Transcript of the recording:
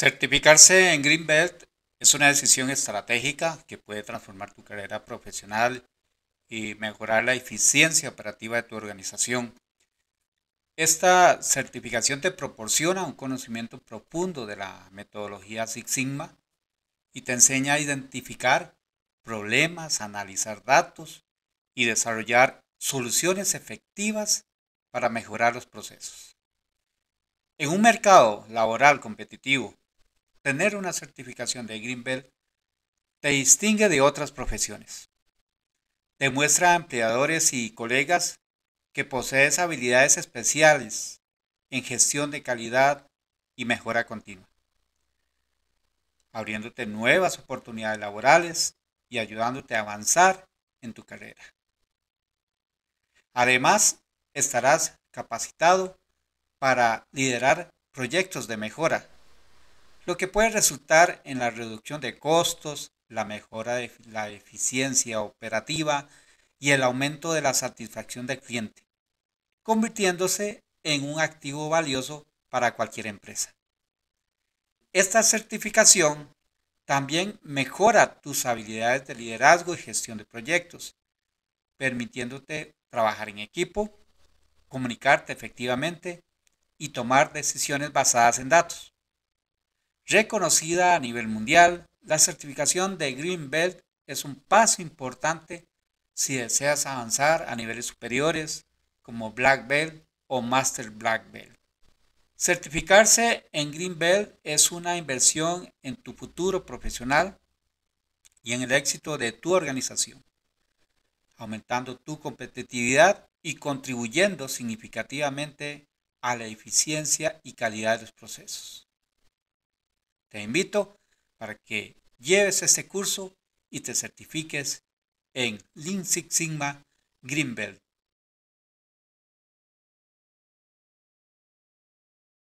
Certificarse en Green Belt es una decisión estratégica que puede transformar tu carrera profesional y mejorar la eficiencia operativa de tu organización. Esta certificación te proporciona un conocimiento profundo de la metodología Six Sigma y te enseña a identificar problemas, analizar datos y desarrollar soluciones efectivas para mejorar los procesos. En un mercado laboral competitivo Tener una certificación de Greenbelt te distingue de otras profesiones. Demuestra a empleadores y colegas que posees habilidades especiales en gestión de calidad y mejora continua, abriéndote nuevas oportunidades laborales y ayudándote a avanzar en tu carrera. Además, estarás capacitado para liderar proyectos de mejora lo que puede resultar en la reducción de costos, la mejora de la eficiencia operativa y el aumento de la satisfacción del cliente, convirtiéndose en un activo valioso para cualquier empresa. Esta certificación también mejora tus habilidades de liderazgo y gestión de proyectos, permitiéndote trabajar en equipo, comunicarte efectivamente y tomar decisiones basadas en datos. Reconocida a nivel mundial, la certificación de Green Belt es un paso importante si deseas avanzar a niveles superiores como Black Belt o Master Black Belt. Certificarse en Green Belt es una inversión en tu futuro profesional y en el éxito de tu organización, aumentando tu competitividad y contribuyendo significativamente a la eficiencia y calidad de los procesos. Te invito para que lleves este curso y te certifiques en Lean Sigma Greenbelt.